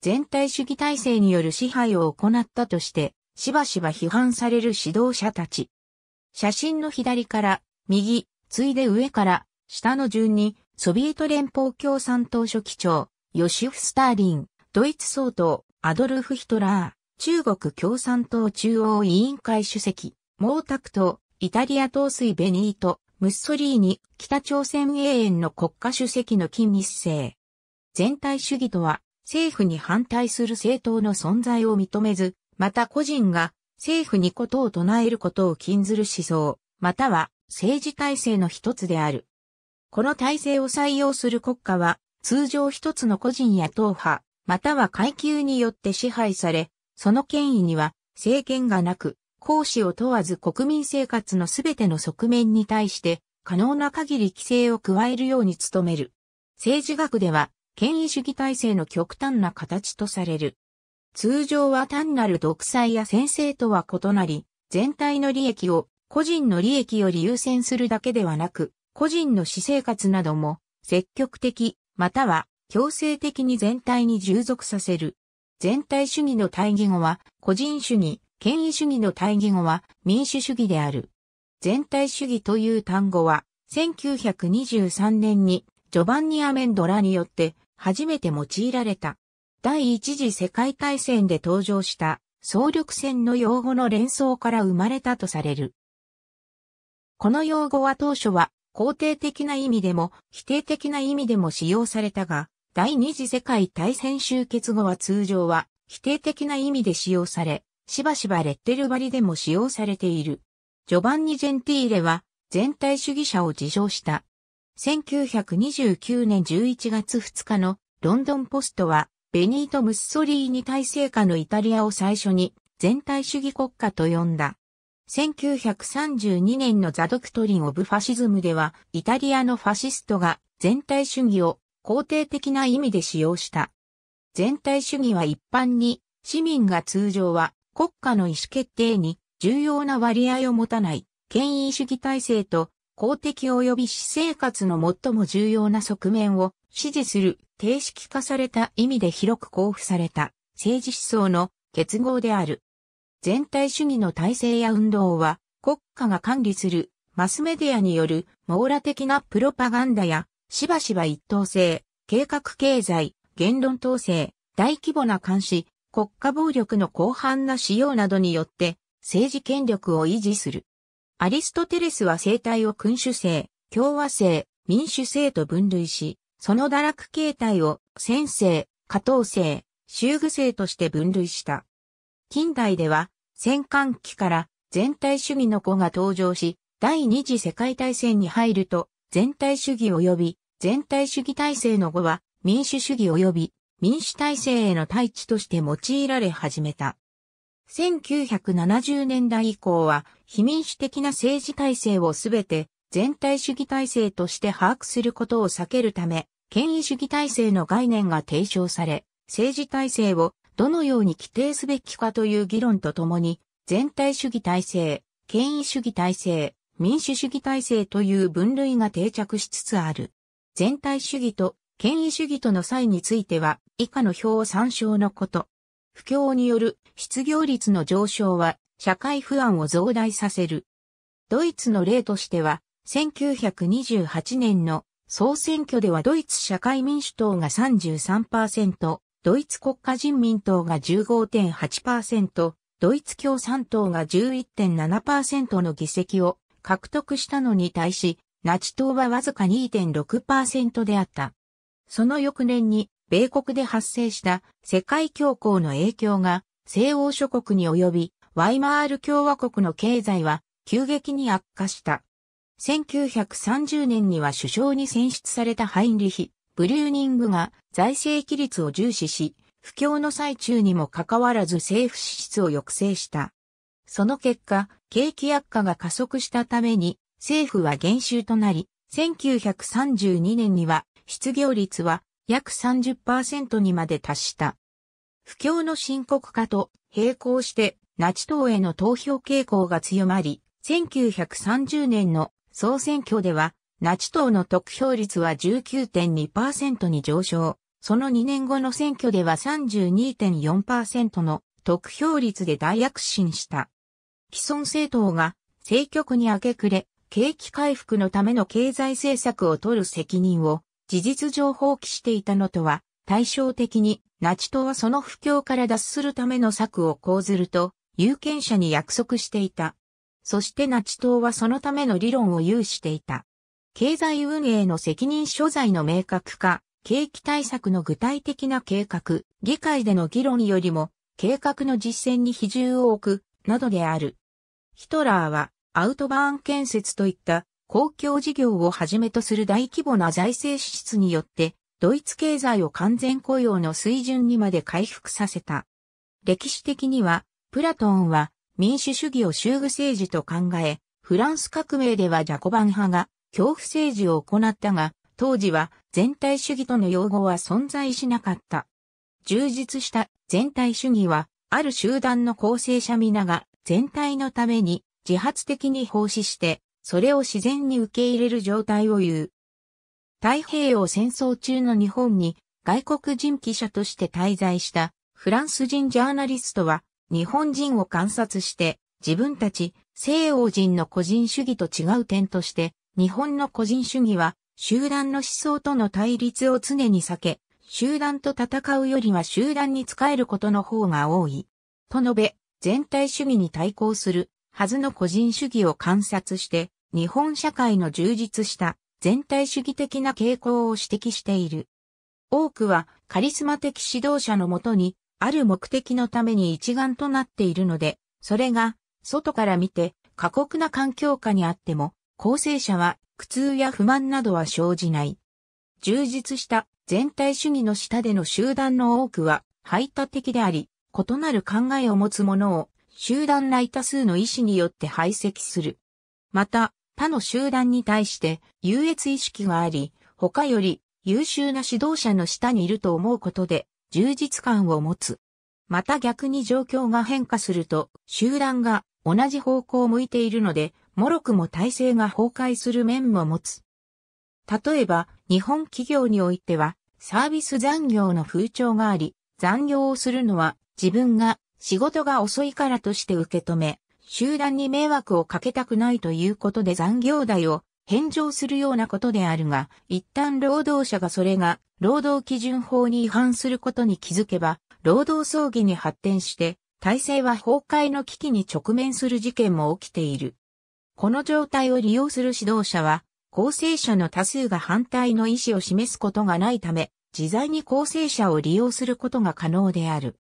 全体主義体制による支配を行ったとして、しばしば批判される指導者たち。写真の左から右、ついで上から下の順に、ソビエト連邦共産党書記長、ヨシフ・スターリン、ドイツ総統、アドルフ・ヒトラー、中国共産党中央委員会主席、毛沢東、イタリア統帥ベニート、ムッソリーニ、北朝鮮永遠の国家主席の金日成。全体主義とは、政府に反対する政党の存在を認めず、また個人が政府にことを唱えることを禁ずる思想、または政治体制の一つである。この体制を採用する国家は、通常一つの個人や党派、または階級によって支配され、その権威には政権がなく、公私を問わず国民生活のすべての側面に対して、可能な限り規制を加えるように努める。政治学では、権威主義体制の極端な形とされる。通常は単なる独裁や先制とは異なり、全体の利益を個人の利益より優先するだけではなく、個人の私生活なども積極的、または強制的に全体に従属させる。全体主義の対義語は個人主義、権威主義の対義語は民主主義である。全体主義という単語は1923年にジョバンニ・アメンドラによって初めて用いられた。第一次世界大戦で登場した総力戦の用語の連想から生まれたとされる。この用語は当初は肯定的な意味でも否定的な意味でも使用されたが、第二次世界大戦終結後は通常は否定的な意味で使用され、しばしばレッテル貼りでも使用されている。ジョバンニ・ジェンティーレは全体主義者を自称した1929年11月2日のロンドンポストは、ベニート・ムッソリーニ体制下のイタリアを最初に全体主義国家と呼んだ。1932年のザ・ドクトリン・オブ・ファシズムでは、イタリアのファシストが全体主義を肯定的な意味で使用した。全体主義は一般に、市民が通常は国家の意思決定に重要な割合を持たない、権威主義体制と公的及び私生活の最も重要な側面を支持する定式化された意味で広く交付された政治思想の結合である。全体主義の体制や運動は国家が管理するマスメディアによる網羅的なプロパガンダやしばしば一等性、計画経済、言論統制、大規模な監視、国家暴力の広範な使用などによって政治権力を維持する。アリストテレスは生態を君主制、共和制、民主制と分類し、その堕落形態を先制、下等制、修具制として分類した。近代では、戦艦期から全体主義の子が登場し、第二次世界大戦に入ると、全体主義及び全体主義体制の子は民主主義及び民主体制への対地として用いられ始めた。1970年代以降は、非民主的な政治体制をすべて全体主義体制として把握することを避けるため、権威主義体制の概念が提唱され、政治体制をどのように規定すべきかという議論とともに、全体主義体制、権威主義体制、民主主義体制という分類が定着しつつある。全体主義と権威主義との際については、以下の表を参照のこと。不況による失業率の上昇は社会不安を増大させる。ドイツの例としては、1928年の総選挙ではドイツ社会民主党が33%、ドイツ国家人民党が15.8%、ドイツ共産党が11.7%の議席を獲得したのに対し、ナチ党はわずか2.6%であった。その翌年に米国で発生した世界恐慌の影響が西欧諸国に及び、ワイマール共和国の経済は急激に悪化した。1930年には首相に選出されたハインリヒ、ブリューニングが財政規律を重視し、不況の最中にもかかわらず政府支出を抑制した。その結果、景気悪化が加速したために、政府は減収となり、1932年には失業率は約30%にまで達した。不況の深刻化と並行してナチ党への投票傾向が強まり、1930年の総選挙ではナチ党の得票率は19.2%に上昇。その2年後の選挙では32.4%の得票率で大躍進した。既存政党が政局に明け暮れ、景気回復のための経済政策を取る責任を事実上放棄していたのとは、対照的に、ナチ党はその不況から脱するための策を講ずると、有権者に約束していた。そしてナチ党はそのための理論を有していた。経済運営の責任所在の明確化、景気対策の具体的な計画、議会での議論よりも、計画の実践に比重を置く、などである。ヒトラーは、アウトバーン建設といった公共事業をはじめとする大規模な財政支出によって、ドイツ経済を完全雇用の水準にまで回復させた。歴史的には、プラトンは民主主義を修具政治と考え、フランス革命ではジャコバン派が恐怖政治を行ったが、当時は全体主義との用語は存在しなかった。充実した全体主義は、ある集団の構成者皆が全体のために自発的に奉仕してそれを自然に受け入れる状態を言う。太平洋戦争中の日本に外国人記者として滞在したフランス人ジャーナリストは日本人を観察して自分たち西洋人の個人主義と違う点として日本の個人主義は集団の思想との対立を常に避け集団と戦うよりは集団に仕えることの方が多い。と述べ、全体主義に対抗するはずの個人主義を観察して、日本社会の充実した全体主義的な傾向を指摘している。多くはカリスマ的指導者のもとに、ある目的のために一丸となっているので、それが、外から見て過酷な環境下にあっても、構成者は苦痛や不満などは生じない。充実した全体主義の下での集団の多くは排他的であり、異なる考えを持つ者を集団内多数の意思によって排斥する。また、他の集団に対して優越意識があり、他より優秀な指導者の下にいると思うことで充実感を持つ。また逆に状況が変化すると集団が同じ方向を向いているので、脆くも体制が崩壊する面も持つ。例えば、日本企業においては、サービス残業の風潮があり、残業をするのは自分が仕事が遅いからとして受け止め、集団に迷惑をかけたくないということで残業代を返上するようなことであるが、一旦労働者がそれが労働基準法に違反することに気づけば、労働争議に発展して、体制は崩壊の危機に直面する事件も起きている。この状態を利用する指導者は、構成者の多数が反対の意思を示すことがないため、自在に構成者を利用することが可能である。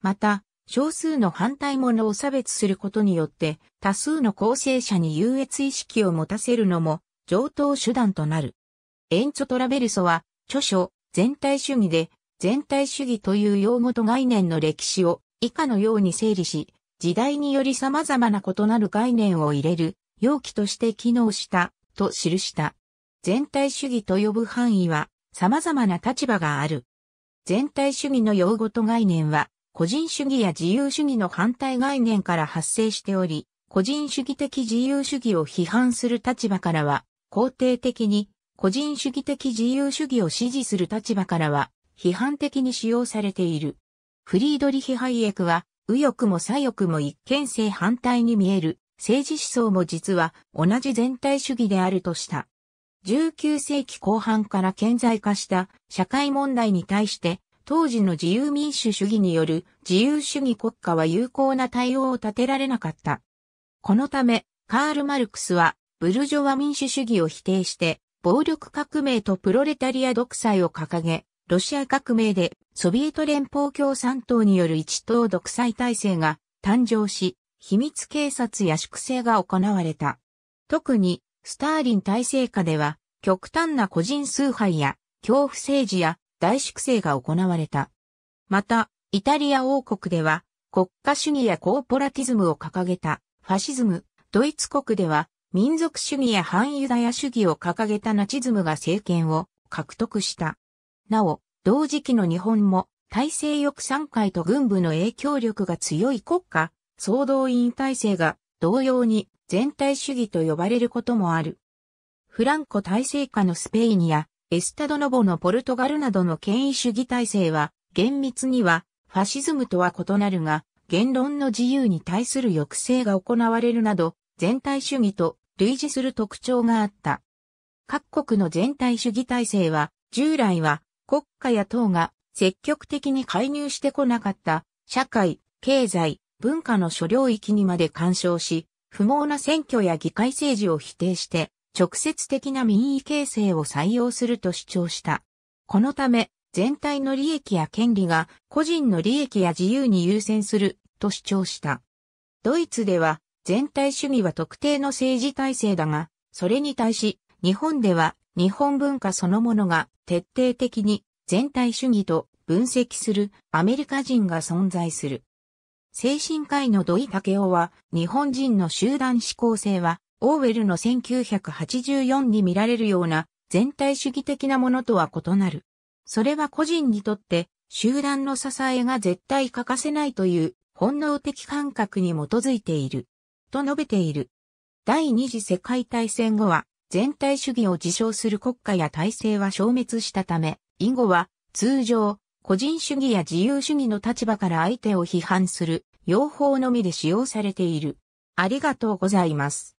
また、少数の反対者を差別することによって、多数の構成者に優越意識を持たせるのも、上等手段となる。エンツトラベルソは、著書、全体主義で、全体主義という用語と概念の歴史を以下のように整理し、時代により様々な異なる概念を入れる容器として機能したと記した。全体主義と呼ぶ範囲は様々な立場がある。全体主義の用語と概念は個人主義や自由主義の反対概念から発生しており、個人主義的自由主義を批判する立場からは、肯定的に、個人主義的自由主義を支持する立場からは、批判的に使用されている。フリードリヒ・ハイエクは、右翼も左翼も一見性反対に見える、政治思想も実は同じ全体主義であるとした。19世紀後半から顕在化した社会問題に対して当時の自由民主主義による自由主義国家は有効な対応を立てられなかった。このため、カール・マルクスは、ブルジョワ民主主義を否定して、暴力革命とプロレタリア独裁を掲げ、ロシア革命でソビエト連邦共産党による一党独裁体制が誕生し、秘密警察や粛清が行われた。特に、スターリン体制下では、極端な個人崇拝や、恐怖政治や、大粛清が行われた。また、イタリア王国では、国家主義やコーポラティズムを掲げたファシズム、ドイツ国では民族主義や反ユダヤ主義を掲げたナチズムが政権を獲得した。なお、同時期の日本も体制翼3回と軍部の影響力が強い国家、総動員体制が同様に全体主義と呼ばれることもある。フランコ体制下のスペインやエスタドノボのポルトガルなどの権威主義体制は、厳密には、ファシズムとは異なるが、言論の自由に対する抑制が行われるなど、全体主義と類似する特徴があった。各国の全体主義体制は、従来は国家や党が積極的に介入してこなかった社会、経済、文化の諸領域にまで干渉し、不毛な選挙や議会政治を否定して、直接的な民意形成を採用すると主張した。このため、全体の利益や権利が個人の利益や自由に優先すると主張した。ドイツでは全体主義は特定の政治体制だが、それに対し日本では日本文化そのものが徹底的に全体主義と分析するアメリカ人が存在する。精神科医の土井武雄は日本人の集団思考性はオーウェルの1984に見られるような全体主義的なものとは異なる。それは個人にとって集団の支えが絶対欠かせないという本能的感覚に基づいている。と述べている。第二次世界大戦後は全体主義を自称する国家や体制は消滅したため、以後は通常個人主義や自由主義の立場から相手を批判する用法のみで使用されている。ありがとうございます。